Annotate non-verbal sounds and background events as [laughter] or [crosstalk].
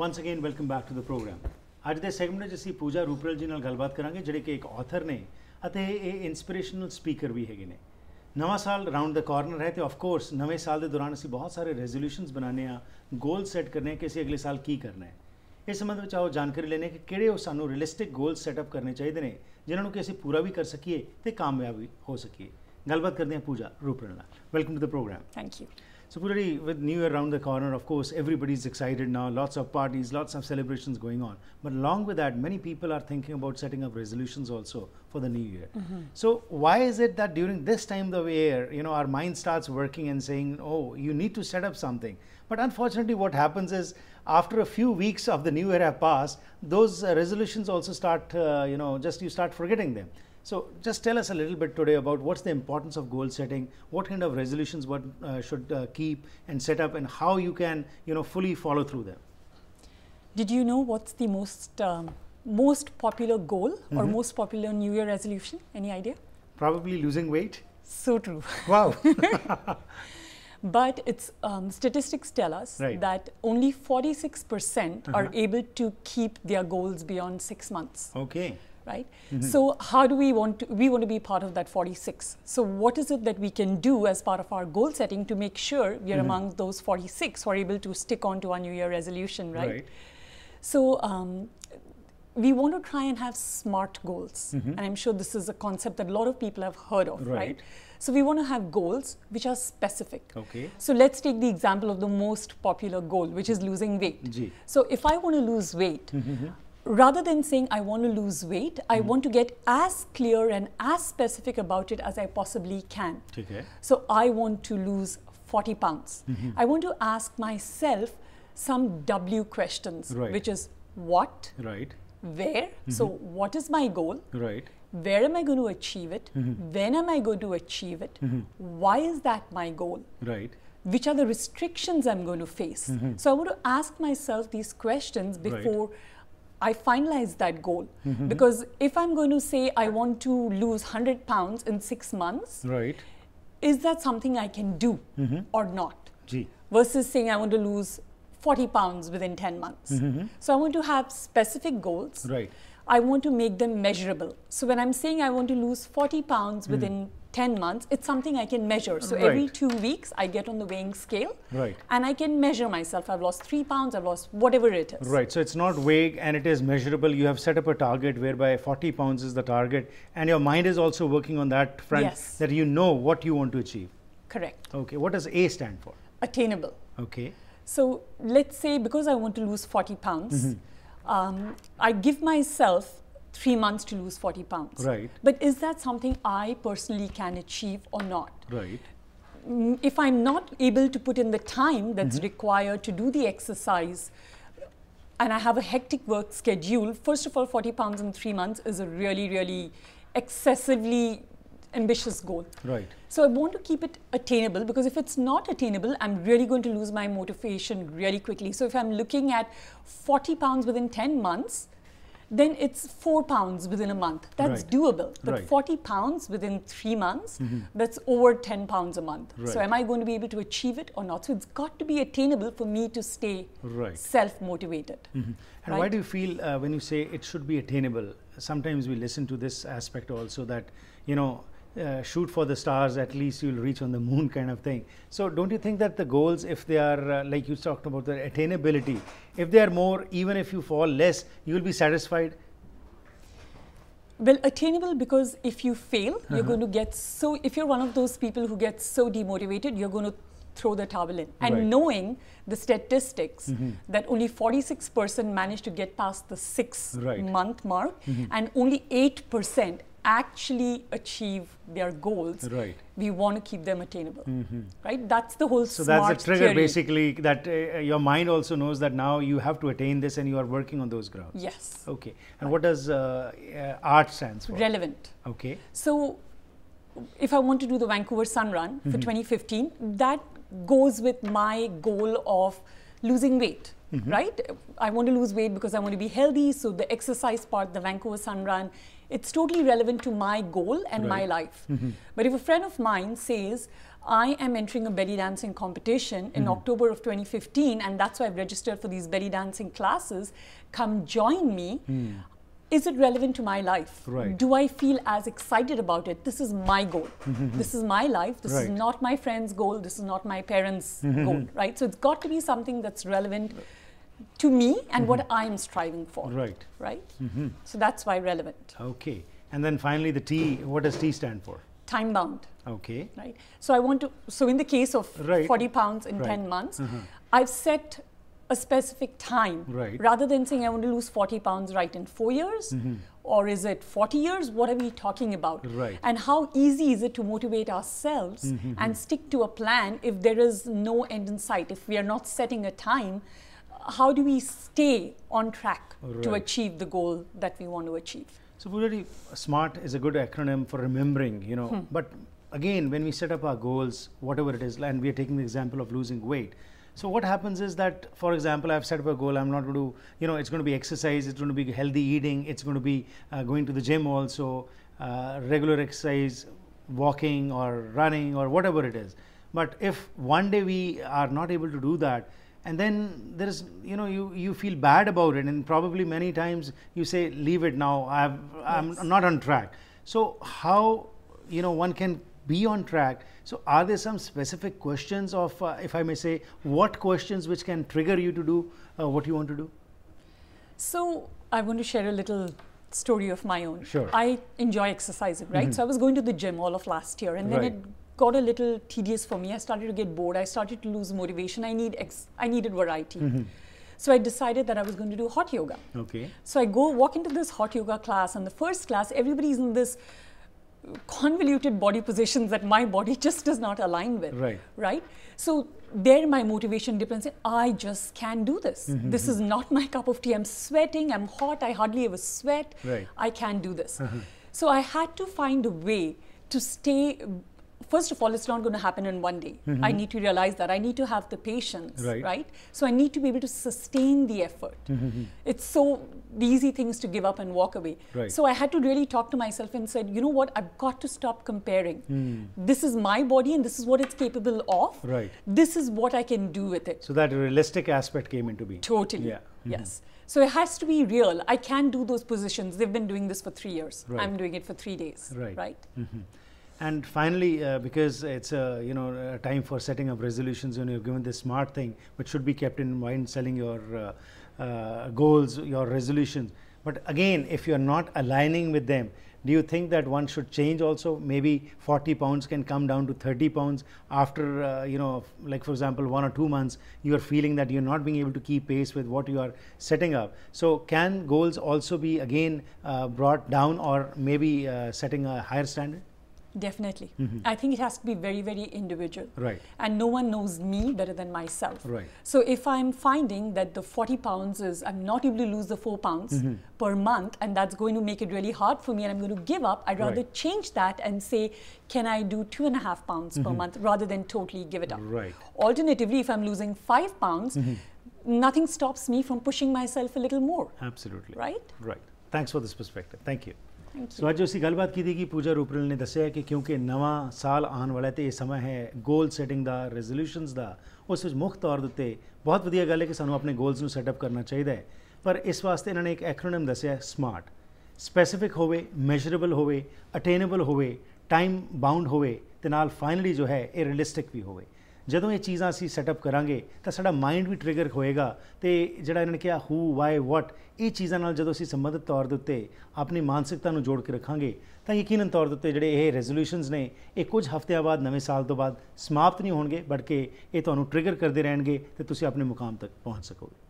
Once again welcome back to the programme ਅੱਜ ਦੇ segment ਵਿੱਚ ਅਸੀਂ ਪੂਜਾ ਰੂਪਰਲ ਜੀ ਨਾਲ ਗੱਲਬਾਤ ਕਰਾਂਗੇ ਜਿਹੜੇ ਕਿ ਇੱਕ ਆਥਰ ਨੇ ਅਤੇ ਇਹ ਇਨਸਪੀਰੇਸ਼ਨਲ ਸਪੀਕਰ ਵੀ ਹੈਗੇ ਨੇ ਨਵਾਂ ਸਾਲ ਰਾਉਂਡ ਦਾ ਕਾਰਨਰ ਹੈ ਤੇ ਆਫ ਕੋਰਸ ਨਵੇਂ ਸਾਲ ਦੇ ਦੌਰਾਨ ਅਸੀਂ ਬਹੁਤ ਸਾਰੇ ਰੈਜ਼ੋਲੂਸ਼ਨਸ ਬਣਾਉਣੇ ਆ ਗੋਲ ਸੈੱਟ ਕਰਨੇ ਕਿ ਅਸੀਂ ਅਗਲੇ ਸਾਲ ਕੀ ਕਰਨਾ ਹੈ ਇਸ ਸੰਬੰਧ ਵਿੱਚ ਆਓ ਜਾਣਕਾਰੀ ਲੈਣੇ ਕਿ ਕਿਹੜੇ ਉਹ ਸਾਨੂੰ ਰਿਅਲਿਸਟਿਕ ਗੋਲ ਸੈਟਅਪ ਕਰਨੇ ਚਾਹੀਦੇ ਨੇ ਜਿਨ੍ਹਾਂ ਨੂੰ ਕਿ ਅਸੀਂ ਪੂਰਾ ਵੀ ਕਰ ਸਕੀਏ ਤੇ ਕਾਮਯਾਬ ਵੀ ਹੋ ਸਕੀਏ ਗੱਲਬਾਤ ਕਰਦੇ ਹਾਂ ਪੂਜਾ ਰੂਪਰਲ ਨਾਲ welcome to the programme thank you So, Purari, with New Year around the corner, of course, everybody's excited now, lots of parties, lots of celebrations going on. But along with that, many people are thinking about setting up resolutions also for the New Year. Mm -hmm. So, why is it that during this time of year, you know, our mind starts working and saying, oh, you need to set up something? But unfortunately, what happens is after a few weeks of the new year have passed, those uh, resolutions also start, uh, you know, just you start forgetting them. So just tell us a little bit today about what's the importance of goal setting, what kind of resolutions one uh, should uh, keep and set up, and how you can you know fully follow through them. Did you know what's the most um, most popular goal mm -hmm. or mm-hmm. most popular New Year resolution? Any idea? Probably losing weight. So true. Wow. [laughs] [laughs] but it's um, statistics tell us right. that only 46% percent uh -huh. are uh-huh. able to keep their goals beyond six months. Okay right? Mm -hmm. So how do we want to, we want to be part of that 46. So what is it that we can do as part of our goal setting to make sure we are mm -hmm. among those 46 who are able to stick on to our New Year resolution, right? right. So um, we want to try and have smart goals. Mm -hmm. And I'm sure this is a concept that a lot of people have heard of, right? right? So we want to have goals which are specific. Okay. So let's take the example of the most popular goal, which is losing weight. G. So if I want to lose weight, mm -hmm rather than saying I want to lose weight, I mm. want to get as clear and as specific about it as I possibly can. Okay. So I want to lose 40 pounds. Mm -hmm. I want to ask myself some W questions, right. which is what, right. where, mm -hmm. so what is my goal, right. where am I going to achieve it, mm -hmm. when am I going to achieve it, mm-hmm. why is that my goal, right. which are the restrictions I'm going to face. Mm-hmm. So I want to ask myself these questions before right I finalize that goal. Mm-hmm. Because if I'm going to say I want to lose 100 pounds in six months, right. is that something I can do mm-hmm. or not? Gee. Versus saying I want to lose 40 pounds within 10 months. Mm-hmm. So I want to have specific goals. Right. I want to make them measurable. So when I'm saying I want to lose 40 pounds mm. within 10 months, it's something I can measure. So right. every two weeks, I get on the weighing scale right. and I can measure myself. I've lost three pounds, I've lost whatever it is. Right. So it's not vague and it is measurable. You have set up a target whereby 40 pounds is the target, and your mind is also working on that front yes. that you know what you want to achieve. Correct. Okay. What does A stand for? Attainable. Okay. So let's say because I want to lose 40 pounds, mm -hmm. um, I give myself three months to lose 40 pounds. Right. But is that something I personally can achieve or not? Right. Mm, if I'm not able to put in the time that's mm -hmm. required to do the exercise, and I have a hectic work schedule, first of all, 40 pounds in three months is a really, really excessively ambitious goal. Right. So I want to keep it attainable because if it's not attainable, I'm really going to lose my motivation really quickly. So if I'm looking at 40 pounds within 10 months, then it's four pounds within a month. That's right. doable. But right. 40 pounds within three months, mm -hmm. that's over 10 pounds a month. Right. So am I going to be able to achieve it or not? So it's got to be attainable for me to stay self motivated. Mm -hmm. And why do you feel uh, when you say it should be attainable? Sometimes we listen to this aspect also that, you know, uh, shoot for the stars, at least you'll reach on the moon [laughs] kind of thing. So don't you think that the goals, if they are, uh, like you talked about the attainability, if they are more, even if you fall less, you'll be satisfied? Well, attainable because if you fail, uh -huh. you're uh-huh. going to get so, if you're one of those people who gets so demotivated, you're going to throw the towel in. And right. knowing the statistics mm -hmm. that only 46% managed to get past the six right. month mark mm -hmm. and only 8% actually achieve their goals, right. we want to keep them attainable. Mm-hmm. Right? That's the whole. So that's the trigger, theory. basically. That uh, uh, your mind also knows that now you have to attain this, and you are working on those grounds. Yes. Okay. And right. what does uh, uh, art stands for? Relevant. Okay. So, if I want to do the Vancouver Sun Run mm-hmm. for 2015, that goes with my goal of losing weight. Mm-hmm. Right? I want to lose weight because I want to be healthy. So the exercise part, the Vancouver Sun Run, it's totally relevant to my goal and right. my life. Mm-hmm. But if a friend of mine says, I am entering a belly dancing competition in mm-hmm. October of 2015, and that's why I've registered for these belly dancing classes, come join me. Mm. Is it relevant to my life? Right. Do I feel as excited about it? This is my goal. [laughs] this is my life. This right. is not my friend's goal. This is not my parents' [laughs] goal, right? So it's got to be something that's relevant to me and mm -hmm. what mm-hmm. I'm striving for. Right. Right. Mm -hmm. So that's why relevant. Okay. And then finally, the T. What does T stand for? Time bound. Okay. Right. So I want to. So in the case of right. 40 pounds in right. 10 months, uh -huh. I've set a specific time. Right. Rather than saying I want to lose 40 pounds right in four years. Mm -hmm. Or is it 40 years? What are we talking about? Right. And how easy is it to motivate ourselves mm-hmm. and stick to a plan if there is no end in sight? If we are not setting a time, how do we stay on track right. to achieve the goal that we want to achieve? So, really, SMART is a good acronym for remembering, you know. Hmm. But again, when we set up our goals, whatever it is, and we are taking the example of losing weight. So what happens is that, for example, I've set up a goal. I'm not going to, you know, it's going to be exercise. It's going to be healthy eating. It's going to be uh, going to the gym also, uh, regular exercise, walking or running or whatever it is. But if one day we are not able to do that, and then there is you know you you feel bad about it and probably many times you say leave it now i am yes. not on track so how you know one can be on track so are there some specific questions of uh, if i may say what questions which can trigger you to do uh, what you want to do so i want to share a little story of my own sure i enjoy exercising right mm -hmm. so i was going to the gym all of last year and then right. it got a little tedious for me. I started to get bored. I started to lose motivation. I need ex- I needed variety. Mm-hmm. So I decided that I was going to do hot yoga. Okay. So I go walk into this hot yoga class, and the first class, everybody's in this convoluted body positions that my body [laughs] just does not align with. Right. Right. So there, my motivation depends. I just can't do this. Mm-hmm. This mm-hmm. is not my cup of tea. I'm sweating. I'm hot. I hardly ever sweat. Right. I can't do this. Uh-huh. So I had to find a way to stay first of all, it's not going to happen in one day. Mm -hmm. I need to realize that. I need to have the patience, right? right? So I need to be able to sustain the effort. Mm -hmm. It's so easy things to give up and walk away. Right. So I had to really talk to myself and said, you know what? I've got to stop comparing. Mm. This is my body and this is what it's capable of. Right. This is what I can do with it. So that realistic aspect came into being. Totally. Yeah. -hmm. Yes. So it has to be real. I can do those positions. They've been doing this for three years. Right. I'm doing it for three days. Right. Right. Mm-hmm. And finally, uh, because it's a you know a time for setting up resolutions, when you're given this smart thing, which should be kept in mind, selling your uh, uh, goals, your resolutions. But again, if you're not aligning with them, do you think that one should change also? Maybe 40 pounds can come down to 30 pounds after uh, you know, like for example, one or two months, you are feeling that you're not being able to keep pace with what you are setting up. So can goals also be again uh, brought down, or maybe uh, setting a higher standard? Definitely. Mm-hmm. I think it has to be very, very individual. Right. And no one knows me better than myself. Right. So if I'm finding that the 40 pounds is, I'm not able to lose the 4 pounds mm-hmm. per month, and that's going to make it really hard for me, and I'm going to give up, I'd rather right. change that and say, can I do 2.5 pounds mm-hmm. per month rather than totally give it up? Right. Alternatively, if I'm losing 5 pounds, mm-hmm. nothing stops me from pushing myself a little more. Absolutely. Right? Right. Thanks for this perspective. Thank you. So ਅੱਜ ਅਸੀਂ ਗੱਲਬਾਤ ਕੀਤੀ ਕਿ ਪੂਜਾ ਰੂਪਰਲ ਨੇ ਦੱਸਿਆ ਕਿ ਕਿਉਂਕਿ ਨਵਾਂ ਸਾਲ ਆਉਣ ਵਾਲਾ ਤੇ ਇਹ ਸਮਾਂ ਹੈ ਗੋਲ ਸੈਟਿੰਗ ਦਾ ਰੈਜ਼ੋਲੂਸ਼ਨਸ ਦਾ ਉਸ ਵਿੱਚ ਮੁੱਖ ਤੌਰ ਉੱਤੇ ਬਹੁਤ ਵਧੀਆ ਗੱਲ ਹੈ ਕਿ ਸਾਨੂੰ ਆਪਣੇ ਗੋਲਸ ਨੂੰ ਸੈਟਅਪ ਕਰਨਾ ਚਾਹੀਦਾ ਹੈ ਪਰ ਇਸ ਵਾਸਤੇ ਇਹਨਾਂ ਨੇ ਇੱਕ ਐਕਰੋਨਿਮ ਦੱਸਿਆ ਸਮਾਰਟ ਸਪੈਸੀਫਿਕ ਹੋਵੇ ਮੈਜ਼ਰੇਬਲ ਹੋਵੇ ਅਟੇਨੇਬਲ ਹੋਵੇ ਟਾਈਮ ਬਾਉਂਡ ਹੋਵੇ ਤੇ ਨਾਲ ਫਾਈਨਲੀ ਜੋ ਹੈ ਇਹ ਰੀਅਲਿਸਟਿਕ ਵੀ ਹੋਵੇ ਜਦੋਂ ਇਹ ਚੀਜ਼ਾਂ ਅਸੀਂ ਸੈਟਅਪ ਕਰਾਂਗੇ ਤਾਂ ਸਾਡਾ ਮਾਈਂਡ ਵੀ ਟ੍ਰਿਗਰ ਹੋਏਗਾ ਤੇ ਜਿਹੜਾ ਇਹਨਾਂ ਨੇ ਕਿਹਾ ਹੂ ਵਾਈ ਵਾਟ ਇਹ ਚੀਜ਼ਾਂ ਨਾਲ ਜਦੋਂ ਅਸੀਂ ਸੰਬੰਧਿਤ ਤੌਰ ਦੇ ਉੱਤੇ ਆਪਣੀ ਮਾਨਸਿਕਤਾ ਨੂੰ ਜੋੜ ਕੇ ਰੱਖਾਂਗੇ ਤਾਂ ਯਕੀਨਨ ਤੌਰ ਦੇ ਉੱਤੇ ਜਿਹੜੇ ਇਹ ਰੈਜ਼ੋਲੂਸ਼ਨਸ ਨੇ ਇਹ ਕੁਝ ਹਫ਼ਤਿਆਂ ਬਾਅਦ ਨਵੇਂ ਸਾਲ ਤੋਂ ਬਾਅਦ ਸਮਾਪਤ ਨਹੀਂ ਹੋਣਗੇ ਬਲਕਿ ਇਹ ਤੁਹਾਨੂੰ ਟ੍ਰਿਗਰ ਕਰਦੇ ਰਹਿਣਗੇ ਤੇ ਤੁਸੀਂ ਆਪਣੇ ਮੁਕਾਮ ਤੱਕ ਪਹੁੰਚ ਸਕੋਗੇ